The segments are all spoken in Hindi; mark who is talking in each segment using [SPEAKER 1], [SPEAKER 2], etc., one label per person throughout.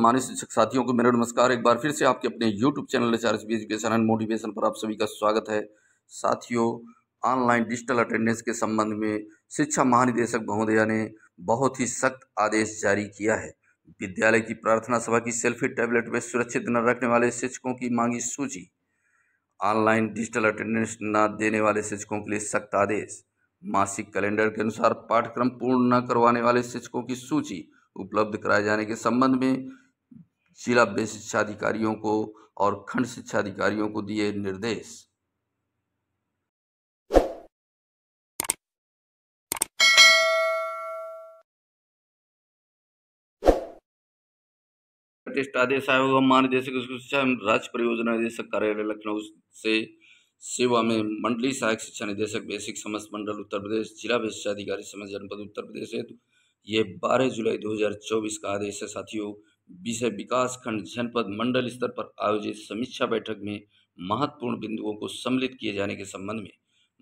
[SPEAKER 1] मानी शिक्षक साथियों को मेरा नमस्कार एक बार फिर से आपके अपने YouTube channel H R S education and motivation पर आप सभी का स्वागत है साथियों ऑनलाइन डिजिटल अटेंडेंस के संबंध में शिक्षा महानिदेशक महोदया ने बहुत ही सख्त आदेश जारी किया है विद्यालय की प्रार्थना सभा की सेल्फी टैबलेट में सुरक्षित न रखने वाले शिक्षकों की मांगी सूची ऑनलाइन डिजिटल अटेंडेंस न देने वाले शिक्षकों के लिए सख्त आदेश मासिक कैलेंडर के अनुसार पाठ्यक्रम पूर्ण न करवाने वाले शिक्षकों की सूची उपलब्ध कराए जाने के संबंध में जिला बेस अधिकारियों को और खंड शिक्षा अधिकारियों को दिए निर्देश आदेश आयोग महानिदेशक शिक्षा एवं राज्य परियोजना निदेशक कार्यालय लखनऊ से सेवा में मंडली सहायक शिक्षा निदेशक बेसिक समस्त मंडल उत्तर प्रदेश जिला अधिकारी समस्त जनपद उत्तर प्रदेश हेतु ये 12 जुलाई 2024 का आदेश है साथियों विषय विकास खंड जनपद मंडल स्तर पर आयोजित समीक्षा बैठक में महत्वपूर्ण बिंदुओं को सम्मिलित किए जाने के संबंध में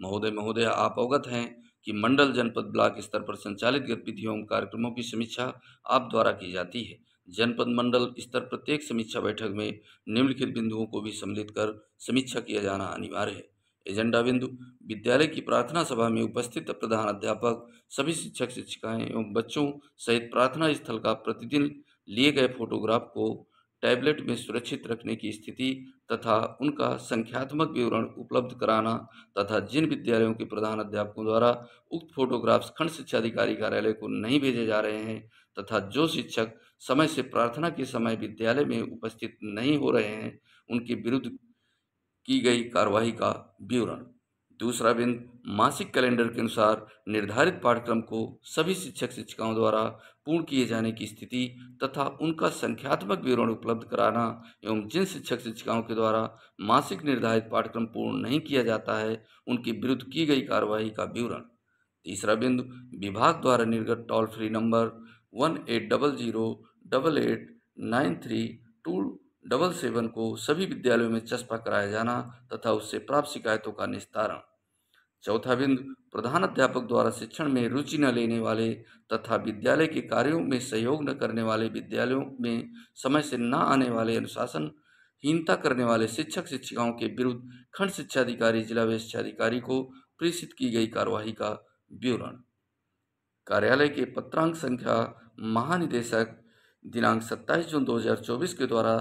[SPEAKER 1] महोदय महोदय आप अवगत हैं कि मंडल जनपद ब्लॉक स्तर पर संचालित गतिविधियों कार्यक्रमों की समीक्षा आप द्वारा की जाती है जनपद मंडल स्तर प्रत्येक समीक्षा बैठक में निम्नलिखित बिंदुओं को भी सम्मिलित कर समीक्षा किया जाना अनिवार्य है एजेंडा बिंदु विद्यालय की प्रार्थना सभा में उपस्थित प्रधान अध्यापक सभी शिक्षक शिक्षिकाएं एवं बच्चों सहित प्रार्थना स्थल का प्रतिदिन लिए गए फोटोग्राफ को टैबलेट में सुरक्षित रखने की स्थिति तथा उनका संख्यात्मक विवरण उपलब्ध कराना तथा जिन विद्यालयों के प्रधान अध्यापकों द्वारा उक्त फोटोग्राफ्स खंड शिक्षा अधिकारी कार्यालय को नहीं भेजे जा रहे हैं तथा जो शिक्षक समय से प्रार्थना के समय विद्यालय में उपस्थित नहीं हो रहे हैं उनके विरुद्ध की गई कार्रवाई का विवरण दूसरा बिंद मासिक कैलेंडर के अनुसार निर्धारित पाठ्यक्रम को सभी शिक्षक शिक्षिकाओं द्वारा पूर्ण किए जाने की स्थिति तथा उनका संख्यात्मक विवरण उपलब्ध कराना एवं जिन शिक्षक शिक्षिकाओं के द्वारा मासिक निर्धारित पाठ्यक्रम पूर्ण नहीं किया जाता है उनके विरुद्ध की गई कार्रवाई का विवरण तीसरा बिंदु विभाग द्वारा निर्गत toll free number one eight double zero double eight nine three two double seven को सभी विद्यालयों में चस्पा कराया जाना तथा उससे प्राप्त शिकायतों का निस्तारण चौथा बिंदु प्रधान अध्यापक द्वारा शिक्षण में रुचि न लेने वाले तथा विद्यालय के कार्यों में सहयोग न करने वाले विद्यालयों में समय से न आने वाले अनुशासन हीनता करने वाले शिक्षक शिक्षिकाओं के विरुद्ध खंड शिक्षा अधिकारी जिला शिक्षा अधिकारी को प्रेषित की गई कार्यवाही का विवरण कार्यालय के पत्रांक संख्या महानिदेशक दिनांक 27 जून 2024 के द्वारा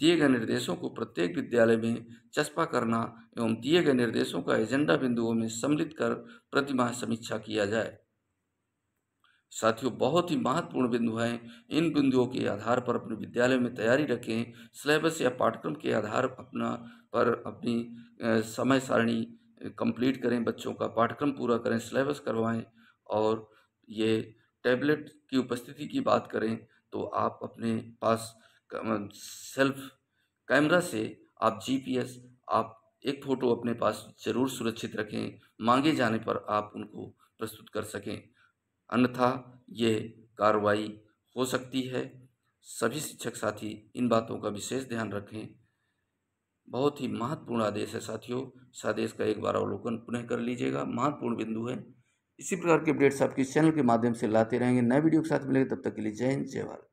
[SPEAKER 1] दिए गए निर्देशों को प्रत्येक विद्यालय में चस्पा करना एवं दिए गए निर्देशों का एजेंडा बिंदुओं में सम्मिलित कर प्रतिमाह समीक्षा किया जाए साथियों बहुत ही महत्वपूर्ण बिंदु हैं इन बिंदुओं के आधार पर अपने विद्यालय में तैयारी रखें सिलेबस या पाठ्यक्रम के आधार अपना पर अपनी समय सारणी कंप्लीट करें बच्चों का पाठ्यक्रम पूरा करें सिलेबस करवाएं और ये टैबलेट की उपस्थिति की बात करें तो आप अपने पास सेल्फ कैमरा से आप जीपीएस आप एक फ़ोटो अपने पास ज़रूर सुरक्षित रखें मांगे जाने पर आप उनको प्रस्तुत कर सकें अन्यथा ये कार्रवाई हो सकती है सभी शिक्षक साथी इन बातों का विशेष ध्यान रखें बहुत ही महत्वपूर्ण आदेश है साथियों इस आदेश का एक बार अवलोकन पुनः कर लीजिएगा महत्वपूर्ण बिंदु है इसी प्रकार के अपडेट्स आपके चैनल के माध्यम से लाते रहेंगे नए वीडियो के साथ मिलेंगे तब तक के लिए जय हिंद जय भारत